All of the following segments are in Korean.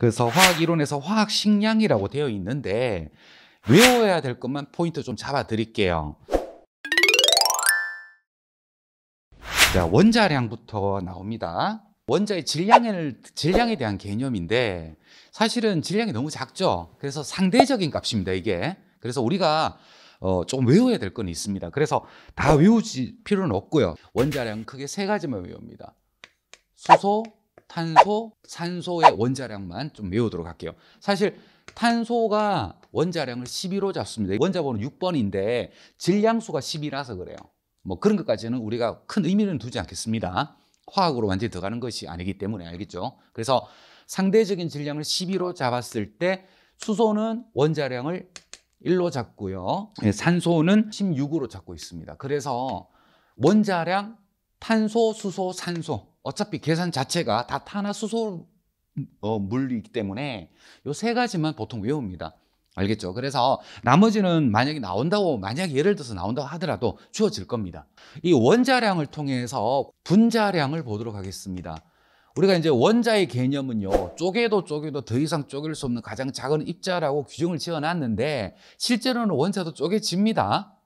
그래서 화학 이론에서 화학 식량이라고 되어 있는데 외워야 될 것만 포인트 좀 잡아 드릴게요. 자, 원자량부터 나옵니다. 원자의 질량을, 질량에 대한 개념인데 사실은 질량이 너무 작죠. 그래서 상대적인 값입니다, 이게. 그래서 우리가 어, 조 외워야 될 건 있습니다. 그래서 다 외우지 필요는 없고요. 원자량 크게 세 가지만 외웁니다. 수소, 탄소, 산소의 원자량만 좀 외우도록 할게요. 사실 탄소가 원자량을 11로 잡습니다. 원자번호 6번인데 질량수가 10이라서 그래요. 뭐 그런 것까지는 우리가 큰 의미는 두지 않겠습니다. 화학으로 완전히 들어가는 것이 아니기 때문에 알겠죠. 그래서 상대적인 질량을 11로 잡았을 때 수소는 원자량을 1로 잡고요. 예, 산소는 16으로 잡고 있습니다. 그래서 원자량, 탄소, 수소, 산소 어차피 계산 자체가 다 탄화수소 어, 물이기 때문에 요 세 가지만 보통 외웁니다. 알겠죠? 그래서 나머지는 만약에 나온다고 만약 예를 들어서 나온다고 하더라도 주어질 겁니다. 이 원자량을 통해서 분자량을 보도록 하겠습니다. 우리가 이제 원자의 개념은요 쪼개도 쪼개도 더 이상 쪼갤 수 없는 가장 작은 입자라고 규정을 지어놨는데 실제로는 원자도 쪼개집니다.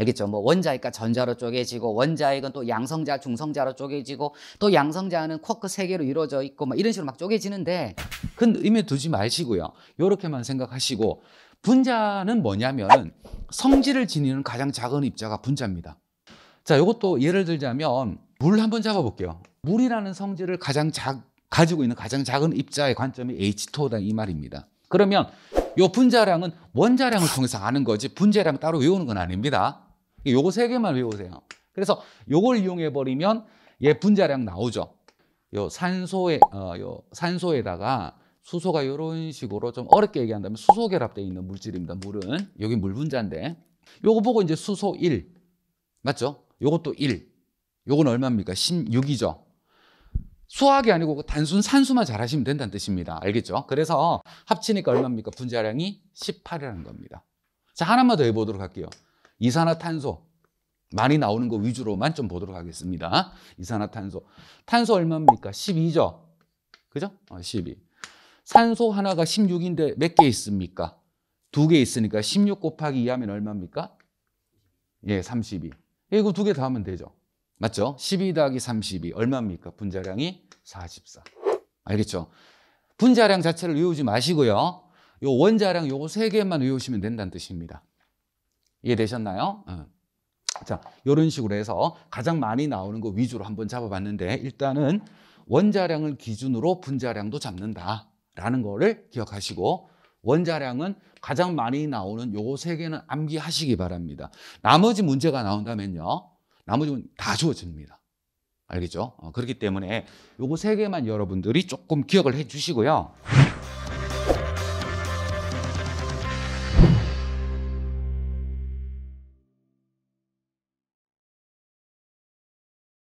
알겠죠? 뭐 원자니까 전자로 쪼개지고 원자액은 또 양성자, 중성자로 쪼개지고 또 양성자는 쿼크 세 개로 이루어져 있고 막 이런 식으로 막 쪼개지는데 큰 의미 두지 마시고요. 요렇게만 생각하시고 분자는 뭐냐면은 성질을 지니는 가장 작은 입자가 분자입니다. 자, 요것도 예를 들자면 물 한번 잡아 볼게요. 물이라는 성질을 가장 작 가지고 있는 가장 작은 입자의 관점이 H2O다 이 말입니다. 그러면 요 분자량은 원자량을 통해서 아는 거지 분자량 따로 외우는 건 아닙니다. 요거 세 개만 외우세요. 그래서 요걸 이용해 버리면 얘 분자량 나오죠. 요 산소에 어, 요 산소에다가 수소가 요런 식으로 좀 어렵게 얘기한다면 수소 결합되어 있는 물질입니다. 물은 여기 물 분자인데 요거 보고 이제 수소 1 맞죠? 요것도 1 요건 얼마입니까? 16이죠. 수학이 아니고 그 단순 산수만 잘하시면 된다는 뜻입니다. 알겠죠? 그래서 합치니까 얼마입니까? 분자량이 18이라는 겁니다. 자, 하나만 더 해보도록 할게요. 이산화탄소 많이 나오는 거 위주로만 좀 보도록 하겠습니다. 이산화탄소. 탄소 얼마입니까? 12죠. 그죠? 어, 12. 산소 하나가 16인데 몇 개 있습니까? 두 개 있으니까 16 곱하기 2 하면 얼마입니까? 예, 32. 예, 이거 두 개 더 하면 되죠. 맞죠? 12 더하기 32 얼마입니까? 분자량이 44. 알겠죠? 분자량 자체를 외우지 마시고요. 요 원자량 요거 세 개만 외우시면 된다는 뜻입니다. 이해되셨나요? 네. 자, 이런 식으로 해서 가장 많이 나오는 거 위주로 한번 잡아봤는데 일단은 원자량을 기준으로 분자량도 잡는다라는 거를 기억하시고 원자량은 가장 많이 나오는 요 세 개는 암기하시기 바랍니다. 나머지 문제가 나온다면요. 나머지는 다 주어집니다. 알겠죠? 어, 그렇기 때문에 요거 세 개만 여러분들이 조금 기억을 해 주시고요.